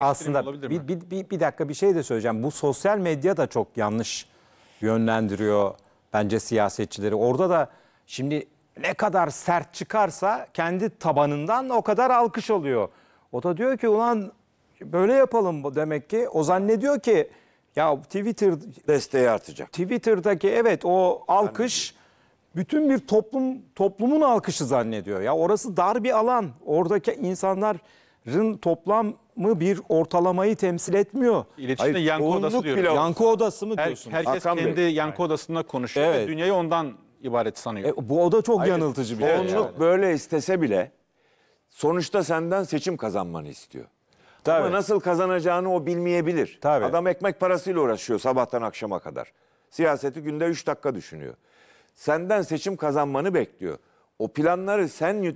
aslında bir, bir, bir, bir dakika bir şey de söyleyeceğim. Bu sosyal medya da çok yanlış yönlendiriyor bence siyasetçileri. Orada da şimdi ne kadar sert çıkarsa kendi tabanından o kadar alkış alıyor. O da diyor ki ulan böyle yapalım demek ki. O zannediyor ki ya Twitter desteği artacak. Twitter'daki evet o alkış bütün bir toplum toplumun alkışı zannediyor. Ya orası dar bir alan. Oradaki insanların toplam mı bir ortalamayı temsil etmiyor. İletişimde yankı odası diyoruz. Bile yankı odası mı Her, herkes Hakan kendi Bey. yankı odasında konuşuyor ve dünyayı ondan ibaret sanıyor. E, bu oda çok Hayır, yanıltıcı bir şey. Çoğunluk yani. böyle istese bile sonuçta senden seçim kazanmanı istiyor. Ama nasıl kazanacağını o bilmeyebilir. Tabii. Adam ekmek parasıyla uğraşıyor sabahtan akşama kadar. Siyaseti günde 3 dakika düşünüyor. Senden seçim kazanmanı bekliyor. O planları sen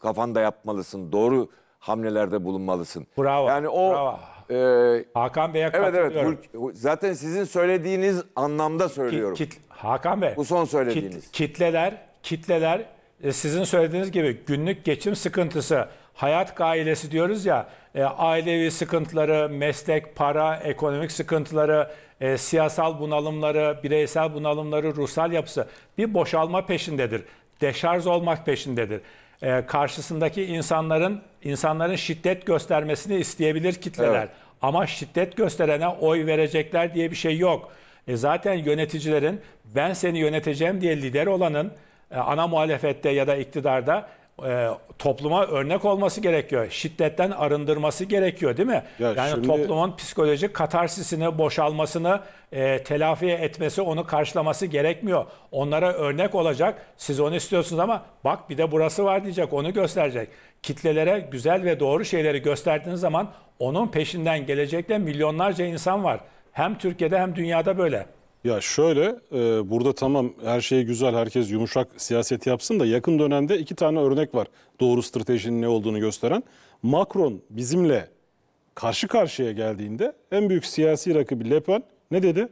kafanda yapmalısın. Doğru hamlelerde bulunmalısın. Bravo. Yani o bravo. E, Hakan Bey'e evet, katılıyorum. Evet bu, Zaten sizin söylediğiniz anlamda söylüyorum. Kit, kit, Hakan Bey. Bu son söylediğiniz. Kit, kitleler, kitleler e, sizin söylediğiniz gibi günlük geçim sıkıntısı, hayat gailesi diyoruz ya, e, ailevi sıkıntıları, meslek, para, ekonomik sıkıntıları, e, siyasal bunalımları, bireysel bunalımları, ruhsal yapısı bir boşalma peşindedir. Deşarj olmak peşindedir e, karşısındaki insanların insanların şiddet göstermesini isteyebilir kitleler. Evet. Ama şiddet gösterene oy verecekler diye bir şey yok. E zaten yöneticilerin ben seni yöneteceğim diye lider olanın e, ana muhalefette ya da iktidarda e, topluma örnek olması gerekiyor. Şiddetten arındırması gerekiyor değil mi? Ya yani şimdi... toplumun psikolojik katarsisini, boşalmasını e, telafi etmesi, onu karşılaması gerekmiyor. Onlara örnek olacak. Siz onu istiyorsunuz ama bak bir de burası var diyecek, onu gösterecek. Kitlelere güzel ve doğru şeyleri gösterdiğiniz zaman onun peşinden gelecekte milyonlarca insan var. Hem Türkiye'de hem dünyada böyle. Ya şöyle e, burada tamam her şey güzel herkes yumuşak siyaset yapsın da yakın dönemde iki tane örnek var doğru stratejinin ne olduğunu gösteren. Macron bizimle karşı karşıya geldiğinde en büyük siyasi rakibi Le Pen ne dedi?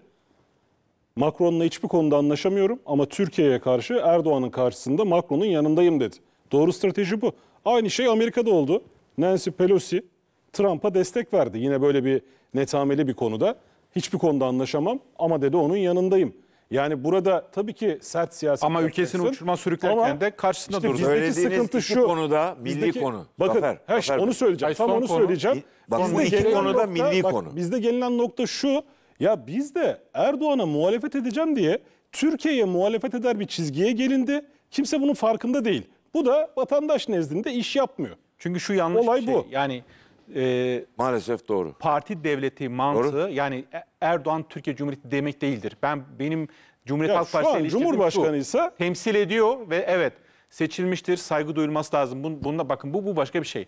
Macron'la hiçbir konuda anlaşamıyorum ama Türkiye'ye karşı Erdoğan'ın karşısında Macron'un yanındayım dedi. Doğru strateji bu. Aynı şey Amerika'da oldu. Nancy Pelosi Trump'a destek verdi. Yine böyle bir netameli bir konuda. Hiçbir konuda anlaşamam ama dedi onun yanındayım. Yani burada tabii ki sert siyaset Ama ülkesini uçurma sürüklerken ama de karşısında işte durdu. Bizdeki sıkıntı şu. konuda milli bizdeki, konu. Bakın Zafer, he, şey- Zafer onu söyleyeceğim. tam onu konu, söyleyeceğim. Bak, bizde bu iki konuda nokta, milli bak, konu. Bizde gelinen nokta şu. Ya biz de Erdoğan'a muhalefet edeceğim diye Türkiye'ye muhalefet eder bir çizgiye gelindi. Kimse bunun farkında değil. Bu da vatandaş nezdinde iş yapmıyor. Çünkü şu yanlış Olay şey. bu. Yani e, Maalesef doğru. parti devleti mantığı Doğru. yani e- Erdoğan Türkiye Cumhuriyeti demek değildir. Ben benim Cumhuriyet Ya Halk şu an Cumhurbaşkanı ise temsil ediyor ve evet seçilmiştir. Saygı duyulması lazım. Bun- Bununla bakın bu bu başka bir şey.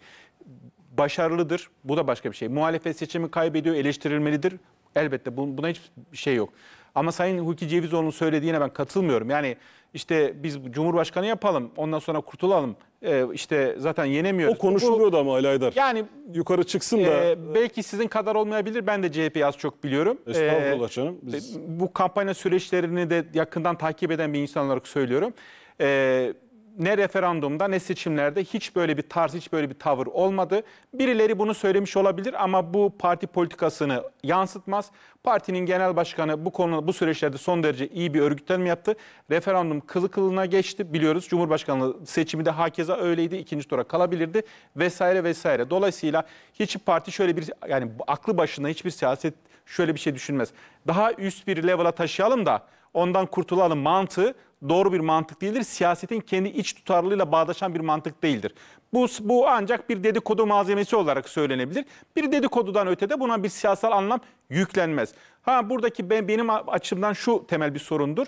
Başarılıdır. Bu da başka bir şey. Muhalefet seçimi kaybediyor, eleştirilmelidir. Elbette bu- buna hiçbir şey yok. Ama Sayın Hulki Cevizoğlu'nun söylediğine ben katılmıyorum. Yani işte biz Cumhurbaşkanı yapalım ondan sonra kurtulalım. Ee, işte zaten yenemiyoruz. O konuşuluyor da ama Ali Aydar. Yani yukarı çıksın da. E, belki sizin kadar olmayabilir. Ben de CHP'yi az çok biliyorum. Ee, Estağfurullah ee, canım. Biz... Bu kampanya süreçlerini de yakından takip eden bir insan olarak söylüyorum. Ee, ne referandumda ne seçimlerde hiç böyle bir tarz, hiç böyle bir tavır olmadı. Birileri bunu söylemiş olabilir ama bu parti politikasını yansıtmaz. Partinin genel başkanı bu konuda bu süreçlerde son derece iyi bir örgütlenme yaptı. Referandum kılı kılına geçti biliyoruz. Cumhurbaşkanlığı seçimi de hakeza öyleydi. ikinci tura kalabilirdi vesaire vesaire. Dolayısıyla hiç parti şöyle bir yani aklı başında hiçbir siyaset şöyle bir şey düşünmez. Daha üst bir level'a taşıyalım da ondan kurtulalım mantığı doğru bir mantık değildir. Siyasetin kendi iç tutarlılığıyla bağdaşan bir mantık değildir. Bu, bu ancak bir dedikodu malzemesi olarak söylenebilir. Bir dedikodudan ötede buna bir siyasal anlam yüklenmez. Ha buradaki ben, benim açımdan şu temel bir sorundur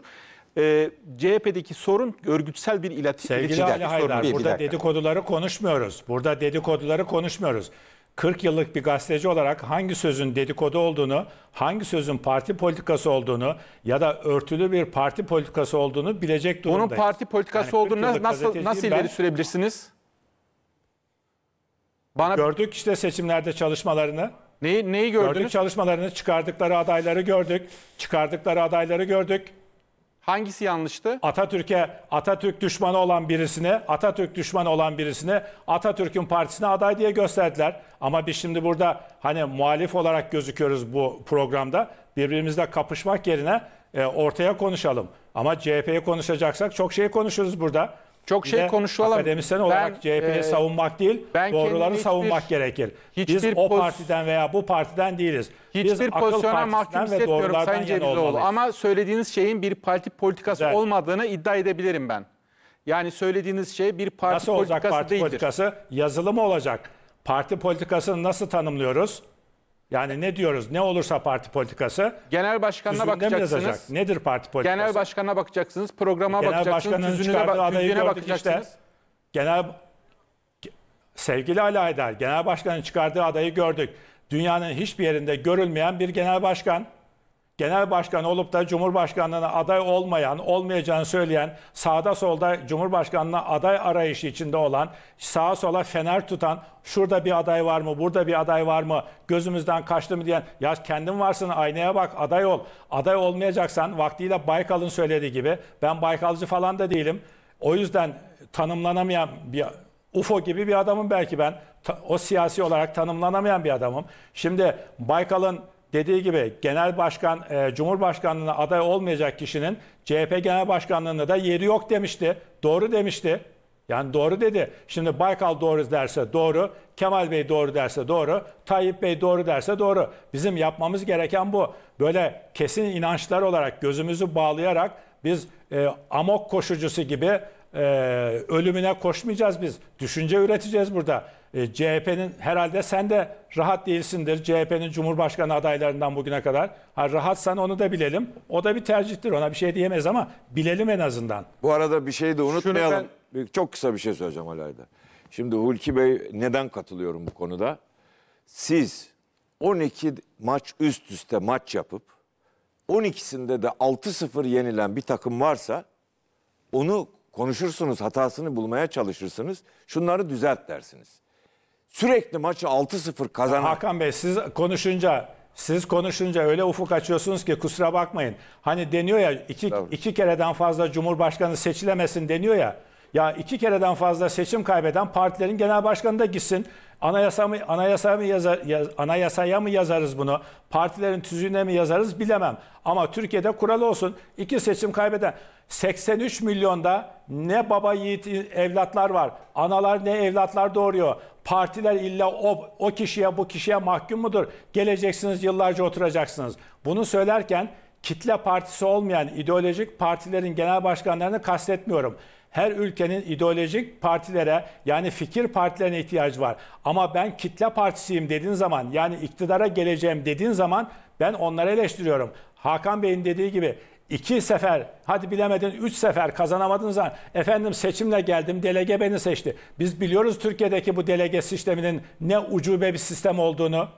e, ee, CHP'deki sorun örgütsel bir iletişim. Sevgili Ali Haydar, burada dedikoduları konuşmuyoruz. Burada dedikoduları konuşmuyoruz. 40 yıllık bir gazeteci olarak hangi sözün dedikodu olduğunu, hangi sözün parti politikası olduğunu ya da örtülü bir parti politikası olduğunu bilecek durumdayız. Onun parti politikası yani olduğunu nasıl nasıl ileri ben, sürebilirsiniz? Bana gördük işte seçimlerde çalışmalarını. Neyi neyi gördünüz? Gördük çalışmalarını, çıkardıkları adayları gördük. Çıkardıkları adayları gördük. Hangisi yanlıştı? Atatürk'e Atatürk düşmanı olan birisine, Atatürk düşmanı olan birisine Atatürk'ün partisine aday diye gösterdiler. Ama biz şimdi burada hani muhalif olarak gözüküyoruz bu programda. Birbirimizle kapışmak yerine e, ortaya konuşalım. Ama CHP'ye konuşacaksak çok şey konuşuruz burada. Çok şey Yine konuşalım. Akademisyen olarak CHP'yi e, savunmak değil, ben doğruları hiçbir, savunmak gerekir. Hiçbir Biz o partiden veya bu partiden değiliz. Hiçbir Biz pozisyona mahkum hissetmiyorum Sayın Cevizoğlu. Ama söylediğiniz şeyin bir parti politikası Güzel. olmadığını iddia edebilirim ben. Yani söylediğiniz şey bir parti nasıl politikası olacak parti değildir. politikası? Yazılı mı olacak? Parti politikasını nasıl tanımlıyoruz? Yani ne diyoruz? Ne olursa parti politikası genel başkanına bakacaksınız. Nedir parti politikası? Genel başkanına bakacaksınız, programa Genel bakacaksınız, başkanın tüzüğüne, çıkardığı adayı gördük işte. Genel sevgili Ali Aydar, genel başkanın çıkardığı adayı gördük. Dünyanın hiçbir yerinde görülmeyen bir genel başkan genel başkan olup da Cumhurbaşkanlığına aday olmayan, olmayacağını söyleyen, sağda solda Cumhurbaşkanlığına aday arayışı içinde olan, sağa sola fener tutan, şurada bir aday var mı, burada bir aday var mı, gözümüzden kaçtı mı diyen, ya kendin varsın aynaya bak aday ol. Aday olmayacaksan vaktiyle Baykal'ın söylediği gibi, ben Baykalcı falan da değilim. O yüzden tanımlanamayan bir UFO gibi bir adamım belki ben. O siyasi olarak tanımlanamayan bir adamım. Şimdi Baykal'ın dediği gibi genel başkan e, cumhurbaşkanlığına aday olmayacak kişinin CHP genel başkanlığında da yeri yok demişti. Doğru demişti. Yani doğru dedi. Şimdi Baykal doğru derse doğru, Kemal Bey doğru derse doğru, Tayyip Bey doğru derse doğru. Bizim yapmamız gereken bu. Böyle kesin inançlar olarak gözümüzü bağlayarak biz e, amok koşucusu gibi e, ölümüne koşmayacağız biz. Düşünce üreteceğiz burada. E, CHP'nin herhalde sen de rahat değilsindir. CHP'nin Cumhurbaşkanı adaylarından bugüne kadar. Ha, rahatsan onu da bilelim. O da bir tercihtir. Ona bir şey diyemez ama bilelim en azından. Bu arada bir şey de unutmayalım. Ben... Çok kısa bir şey söyleyeceğim Alayda. Şimdi Hulki Bey neden katılıyorum bu konuda? Siz 12 maç üst üste maç yapıp 12'sinde de 6-0 yenilen bir takım varsa onu konuşursunuz, hatasını bulmaya çalışırsınız. Şunları düzelt dersiniz. Sürekli maçı 6-0 kazanan... Hakan Bey siz konuşunca siz konuşunca öyle ufuk açıyorsunuz ki kusura bakmayın. Hani deniyor ya iki, iki kereden fazla cumhurbaşkanı seçilemesin deniyor ya. Ya iki kereden fazla seçim kaybeden partilerin genel başkanı da gitsin. Anayasa mı, anayasa mı yazar, yaz, anayasaya mı yazarız bunu? Partilerin tüzüğüne mi yazarız bilemem. Ama Türkiye'de kural olsun. İki seçim kaybeden 83 milyonda ne baba yiğit evlatlar var. Analar ne evlatlar doğuruyor. Partiler illa o, o kişiye bu kişiye mahkum mudur? Geleceksiniz yıllarca oturacaksınız. Bunu söylerken kitle partisi olmayan ideolojik partilerin genel başkanlarını kastetmiyorum her ülkenin ideolojik partilere yani fikir partilerine ihtiyacı var. Ama ben kitle partisiyim dediğin zaman yani iktidara geleceğim dediğin zaman ben onları eleştiriyorum. Hakan Bey'in dediği gibi iki sefer hadi bilemedin üç sefer kazanamadın zaman efendim seçimle geldim delege beni seçti. Biz biliyoruz Türkiye'deki bu delege sisteminin ne ucube bir sistem olduğunu.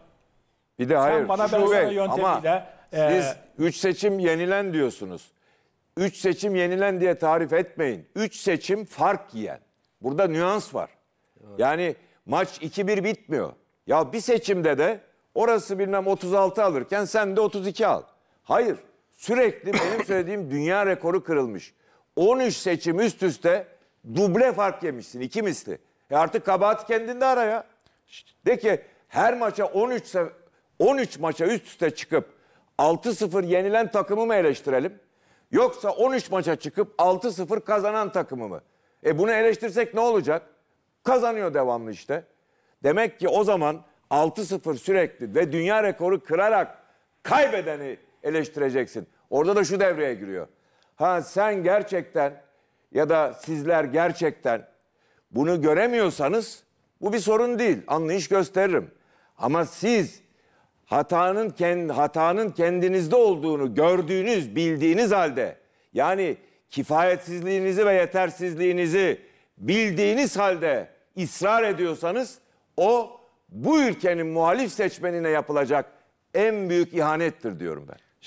Bir de Sen hayır bana şu ben sana yöntemiyle, ama e, siz üç seçim yenilen diyorsunuz. Üç seçim yenilen diye tarif etmeyin. Üç seçim fark yiyen. Burada nüans var. Yani maç 2-1 bitmiyor. Ya bir seçimde de orası bilmem 36 alırken sen de 32 al. Hayır. Sürekli benim söylediğim dünya rekoru kırılmış. 13 seçim üst üste duble fark yemişsin. iki misli. E artık kabahat kendinde ara ya. De ki her maça 13 13 maça üst üste çıkıp 6-0 yenilen takımı mı eleştirelim? Yoksa 13 maça çıkıp 6-0 kazanan takımı mı? E bunu eleştirsek ne olacak? Kazanıyor devamlı işte. Demek ki o zaman 6-0 sürekli ve dünya rekoru kırarak kaybedeni eleştireceksin. Orada da şu devreye giriyor. Ha sen gerçekten ya da sizler gerçekten bunu göremiyorsanız bu bir sorun değil. Anlayış gösteririm. Ama siz hatanın kend hatanın kendinizde olduğunu gördüğünüz, bildiğiniz halde yani kifayetsizliğinizi ve yetersizliğinizi bildiğiniz halde ısrar ediyorsanız o bu ülkenin muhalif seçmenine yapılacak en büyük ihanettir diyorum ben.